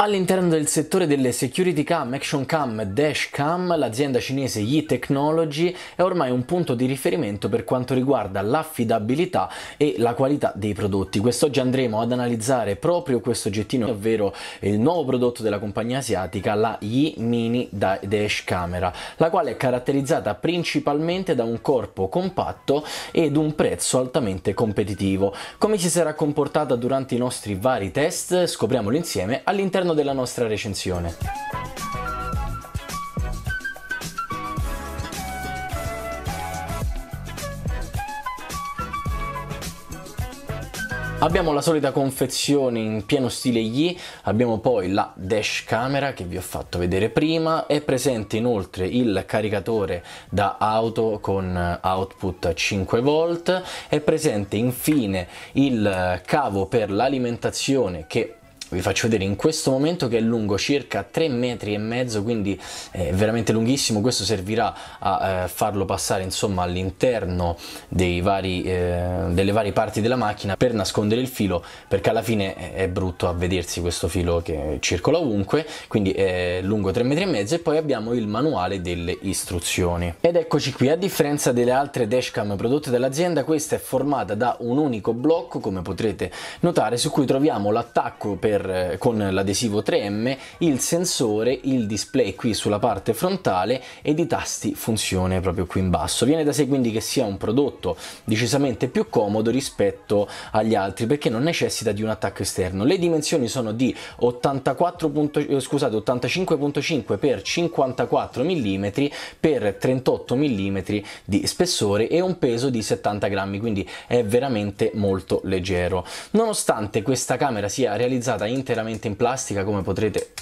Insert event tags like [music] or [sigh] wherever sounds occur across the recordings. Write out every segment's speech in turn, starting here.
All'interno del settore delle security cam, action cam, dash cam, l'azienda cinese Yi Technology è ormai un punto di riferimento per quanto riguarda l'affidabilità e la qualità dei prodotti. Quest'oggi andremo ad analizzare proprio questo oggettino, ovvero il nuovo prodotto della compagnia asiatica, la Yi Mini Dash Camera, la quale è caratterizzata principalmente da un corpo compatto ed un prezzo altamente competitivo. Come si sarà comportata durante i nostri vari test? Scopriamolo insieme all'interno all'interno della nostra recensione. Abbiamo la solita confezione in pieno stile Yi, abbiamo poi la dash camera che vi ho fatto vedere prima, è presente inoltre il caricatore da auto con output 5V, è presente infine il cavo per l'alimentazione che vi faccio vedere in questo momento che è lungo circa 3 metri e mezzo quindi è veramente lunghissimo questo servirà a eh, farlo passare insomma all'interno eh, delle varie parti della macchina per nascondere il filo perché alla fine è brutto a vedersi questo filo che circola ovunque quindi è lungo 3 metri e mezzo e poi abbiamo il manuale delle istruzioni ed eccoci qui a differenza delle altre dashcam prodotte dall'azienda questa è formata da un unico blocco come potrete notare su cui troviamo l'attacco per per, eh, con l'adesivo 3M, il sensore, il display qui sulla parte frontale ed i tasti funzione proprio qui in basso. Viene da sé quindi che sia un prodotto decisamente più comodo rispetto agli altri perché non necessita di un attacco esterno. Le dimensioni sono di 85.5 x 54 mm per 38 mm di spessore e un peso di 70 grammi, quindi è veramente molto leggero. Nonostante questa camera sia realizzata interamente in plastica come potrete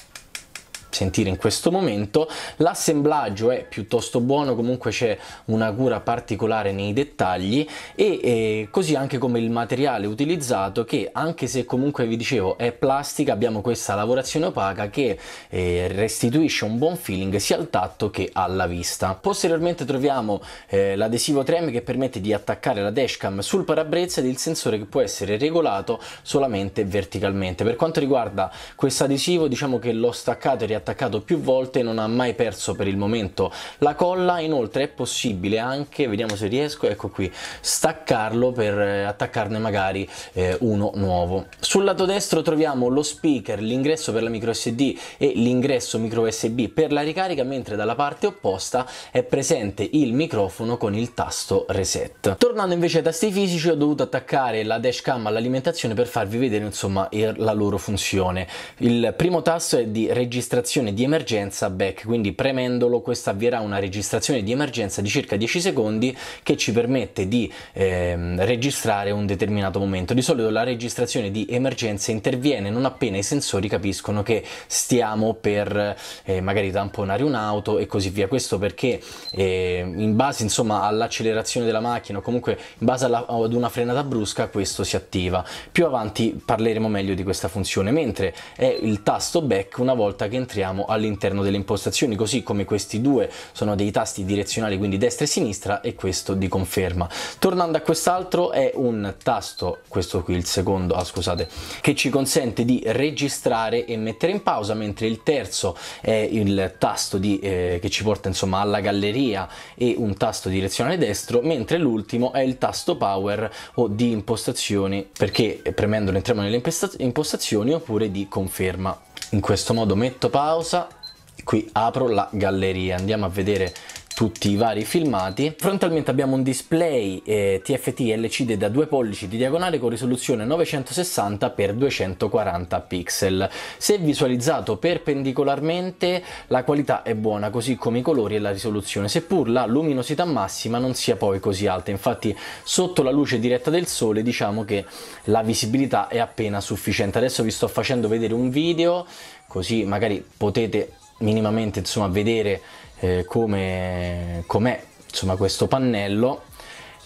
sentire in questo momento. L'assemblaggio è piuttosto buono, comunque c'è una cura particolare nei dettagli e eh, così anche come il materiale utilizzato che anche se comunque vi dicevo è plastica abbiamo questa lavorazione opaca che eh, restituisce un buon feeling sia al tatto che alla vista. Posteriormente troviamo eh, l'adesivo trem che permette di attaccare la dashcam sul parabrezza ed il sensore che può essere regolato solamente verticalmente. Per quanto riguarda questo adesivo diciamo che l'ho staccato e riattaccato attaccato più volte e non ha mai perso per il momento. La colla inoltre è possibile anche, vediamo se riesco, ecco qui, staccarlo per eh, attaccarne magari eh, uno nuovo. Sul lato destro troviamo lo speaker, l'ingresso per la micro SD e l'ingresso micro USB per la ricarica, mentre dalla parte opposta è presente il microfono con il tasto reset. Tornando invece ai tasti fisici ho dovuto attaccare la dashcam all'alimentazione per farvi vedere insomma la loro funzione. Il primo tasto è di registrazione registrazione di emergenza back, quindi premendolo questo avvierà una registrazione di emergenza di circa 10 secondi che ci permette di ehm, registrare un determinato momento. Di solito la registrazione di emergenza interviene non appena i sensori capiscono che stiamo per eh, magari tamponare un'auto e così via. Questo perché eh, in base insomma all'accelerazione della macchina o comunque in base alla, ad una frenata brusca questo si attiva. Più avanti parleremo meglio di questa funzione, mentre è il tasto back una volta che entriamo abbiamo all'interno delle impostazioni, così come questi due sono dei tasti direzionali, quindi destra e sinistra, e questo di conferma. Tornando a quest'altro, è un tasto, questo qui il secondo, ah, scusate, che ci consente di registrare e mettere in pausa, mentre il terzo è il tasto di, eh, che ci porta insomma alla galleria e un tasto direzionale destro, mentre l'ultimo è il tasto power o di impostazioni, perché premendo entriamo nelle impostazioni oppure di conferma in questo modo metto pausa qui apro la galleria andiamo a vedere tutti i vari filmati. Frontalmente abbiamo un display eh, TFT LCD da 2 pollici di diagonale con risoluzione 960 x 240 pixel. Se visualizzato perpendicolarmente la qualità è buona così come i colori e la risoluzione, seppur la luminosità massima non sia poi così alta. Infatti sotto la luce diretta del sole diciamo che la visibilità è appena sufficiente. Adesso vi sto facendo vedere un video così magari potete minimamente insomma vedere eh, come com'è insomma questo pannello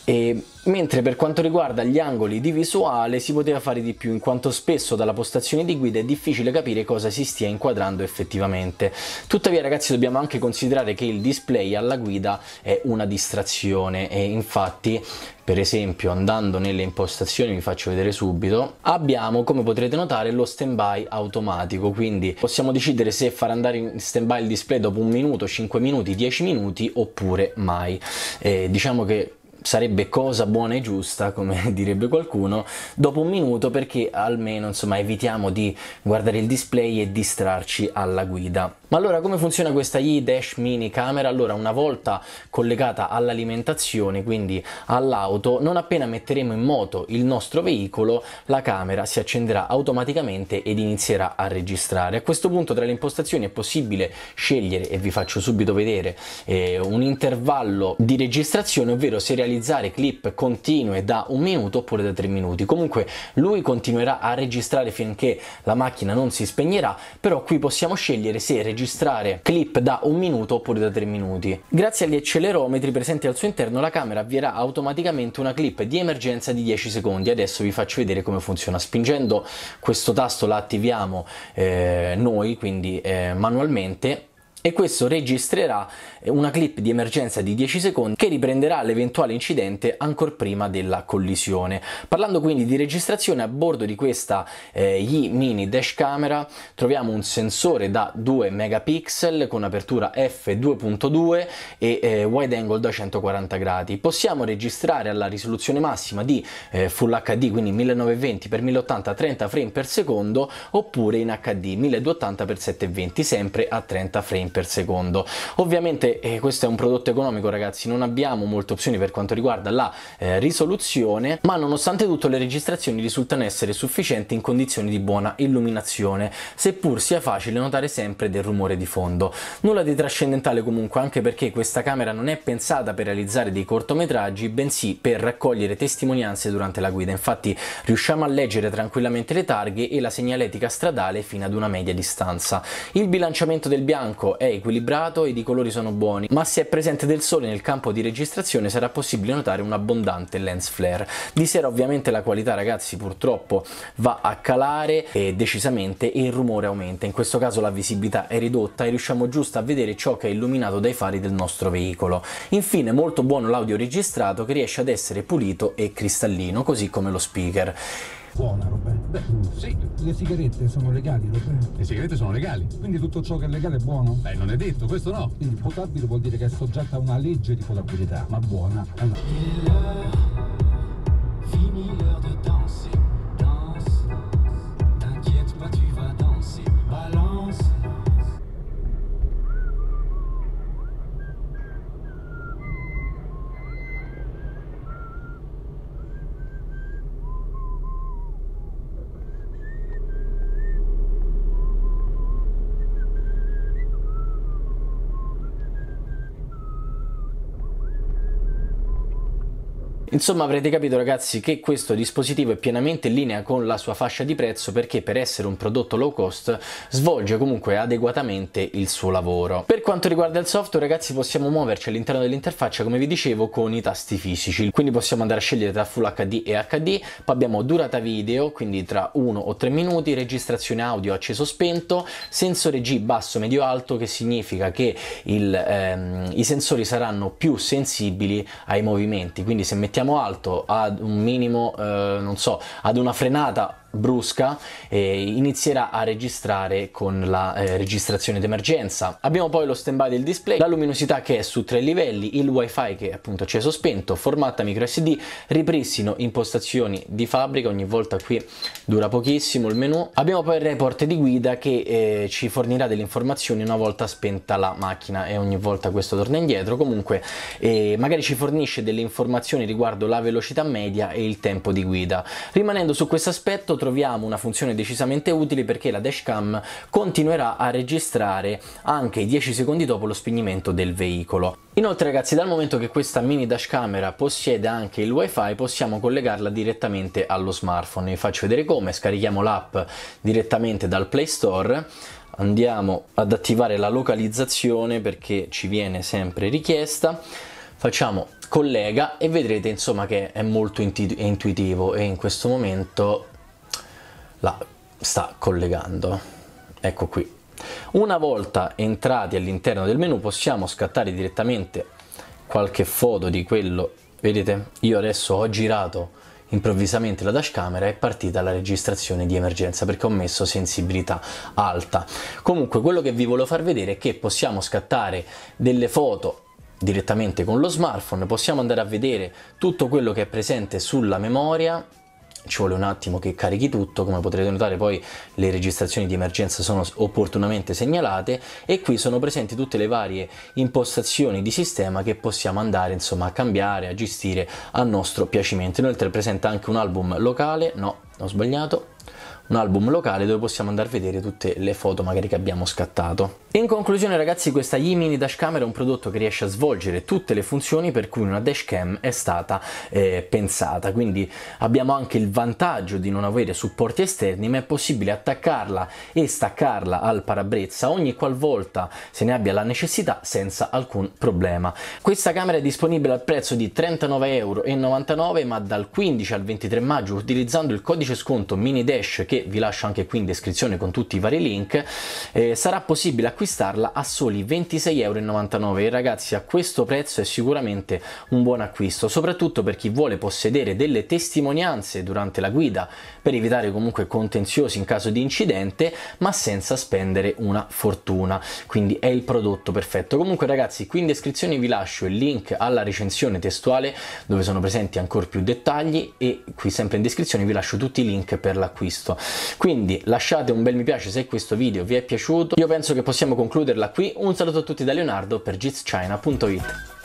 e Mentre per quanto riguarda gli angoli di visuale si poteva fare di più in quanto spesso dalla postazione di guida è difficile capire cosa si stia inquadrando effettivamente. Tuttavia ragazzi dobbiamo anche considerare che il display alla guida è una distrazione e infatti per esempio andando nelle impostazioni vi faccio vedere subito abbiamo come potrete notare lo stand by automatico quindi possiamo decidere se far andare in stand by il display dopo un minuto 5 minuti 10 minuti oppure mai eh, diciamo che sarebbe cosa buona e giusta, come [laughs] direbbe qualcuno, dopo un minuto perché almeno insomma evitiamo di guardare il display e distrarci alla guida. Ma allora come funziona questa i-Dash Mini Camera? Allora una volta collegata all'alimentazione, quindi all'auto, non appena metteremo in moto il nostro veicolo, la camera si accenderà automaticamente ed inizierà a registrare. A questo punto tra le impostazioni è possibile scegliere, e vi faccio subito vedere, eh, un intervallo di registrazione, ovvero se realizziamo realizzare clip continue da un minuto oppure da tre minuti. Comunque lui continuerà a registrare finché la macchina non si spegnerà, però qui possiamo scegliere se registrare clip da un minuto oppure da tre minuti. Grazie agli accelerometri presenti al suo interno la camera avvierà automaticamente una clip di emergenza di 10 secondi. Adesso vi faccio vedere come funziona. Spingendo questo tasto la attiviamo eh, noi, quindi eh, manualmente e questo registrerà una clip di emergenza di 10 secondi che riprenderà l'eventuale incidente ancora prima della collisione. Parlando quindi di registrazione, a bordo di questa eh, Yi Mini Dash Camera troviamo un sensore da 2 megapixel con apertura f2.2 e eh, wide angle da 140 gradi. Possiamo registrare alla risoluzione massima di eh, Full HD, quindi 1920x1080 a 30 frame per secondo, oppure in HD 1280x720 sempre a 30 frame per secondo. Ovviamente eh, questo è un prodotto economico ragazzi, non abbiamo molte opzioni per quanto riguarda la eh, risoluzione, ma nonostante tutto le registrazioni risultano essere sufficienti in condizioni di buona illuminazione, seppur sia facile notare sempre del rumore di fondo. Nulla di trascendentale comunque anche perché questa camera non è pensata per realizzare dei cortometraggi, bensì per raccogliere testimonianze durante la guida. Infatti riusciamo a leggere tranquillamente le targhe e la segnaletica stradale fino ad una media distanza. Il bilanciamento del bianco è equilibrato ed i colori sono buoni, ma se è presente del sole nel campo di registrazione sarà possibile notare un abbondante lens flare. Di sera ovviamente la qualità ragazzi purtroppo va a calare e decisamente il rumore aumenta, in questo caso la visibilità è ridotta e riusciamo giusto a vedere ciò che è illuminato dai fari del nostro veicolo. Infine molto buono l'audio registrato che riesce ad essere pulito e cristallino così come lo speaker. Buona roba. Eh. Beh, mm. sì. Le sigarette sono legali, roba. Le sigarette sono legali. Quindi tutto ciò che è legale è buono? Beh, non è detto, questo no. Quindi potabile vuol dire che è soggetta a una legge di potabilità, ma buona. Allora. Insomma avrete capito ragazzi che questo dispositivo è pienamente in linea con la sua fascia di prezzo perché per essere un prodotto low cost svolge comunque adeguatamente il suo lavoro. Per quanto riguarda il software ragazzi possiamo muoverci all'interno dell'interfaccia come vi dicevo con i tasti fisici, quindi possiamo andare a scegliere tra Full HD e HD, poi abbiamo durata video quindi tra 1 o 3 minuti, registrazione audio acceso spento, sensore G basso medio alto che significa che il, ehm, i sensori saranno più sensibili ai movimenti, quindi se mettiamo trattiamo alto, ad un minimo, eh, non so, ad una frenata brusca e inizierà a registrare con la eh, registrazione d'emergenza. Abbiamo poi lo stand by del display, la luminosità che è su tre livelli, il wifi che è appunto acceso spento, formatta micro SD, ripristino impostazioni di fabbrica, ogni volta qui dura pochissimo il menu. Abbiamo poi il report di guida che eh, ci fornirà delle informazioni una volta spenta la macchina e ogni volta questo torna indietro, comunque eh, magari ci fornisce delle informazioni riguardo la velocità media e il tempo di guida. Rimanendo su questo aspetto troviamo una funzione decisamente utile perché la dashcam continuerà a registrare anche i 10 secondi dopo lo spegnimento del veicolo. Inoltre ragazzi dal momento che questa mini dash camera possiede anche il wifi possiamo collegarla direttamente allo smartphone. Vi faccio vedere come, scarichiamo l'app direttamente dal Play Store andiamo ad attivare la localizzazione perché ci viene sempre richiesta facciamo collega e vedrete insomma che è molto intuitivo e in questo momento la sta collegando. Ecco qui. Una volta entrati all'interno del menu possiamo scattare direttamente qualche foto di quello. Vedete? Io adesso ho girato improvvisamente la dash dashcamera è partita la registrazione di emergenza perché ho messo sensibilità alta. Comunque quello che vi volevo far vedere è che possiamo scattare delle foto direttamente con lo smartphone, possiamo andare a vedere tutto quello che è presente sulla memoria ci vuole un attimo che carichi tutto come potrete notare poi le registrazioni di emergenza sono opportunamente segnalate e qui sono presenti tutte le varie impostazioni di sistema che possiamo andare insomma a cambiare a gestire a nostro piacimento inoltre presenta anche un album locale no ho sbagliato un album locale dove possiamo andare a vedere tutte le foto magari che abbiamo scattato. In conclusione ragazzi questa Yimini Dash Camera è un prodotto che riesce a svolgere tutte le funzioni per cui una dashcam è stata eh, pensata, quindi abbiamo anche il vantaggio di non avere supporti esterni ma è possibile attaccarla e staccarla al parabrezza ogni qualvolta se ne abbia la necessità senza alcun problema. Questa camera è disponibile al prezzo di 39,99€ ma dal 15 al 23 maggio utilizzando il codice sconto mini dash che vi lascio anche qui in descrizione con tutti i vari link, eh, sarà possibile acquistarla a soli 26,99€ e ragazzi a questo prezzo è sicuramente un buon acquisto, soprattutto per chi vuole possedere delle testimonianze durante la guida per evitare comunque contenziosi in caso di incidente, ma senza spendere una fortuna, quindi è il prodotto perfetto. Comunque ragazzi qui in descrizione vi lascio il link alla recensione testuale dove sono presenti ancora più dettagli e qui sempre in descrizione vi lascio tutti i link per l'acquisto. Quindi lasciate un bel mi piace se questo video vi è piaciuto. Io penso che possiamo concluderla qui. Un saluto a tutti da Leonardo per jitschina.it.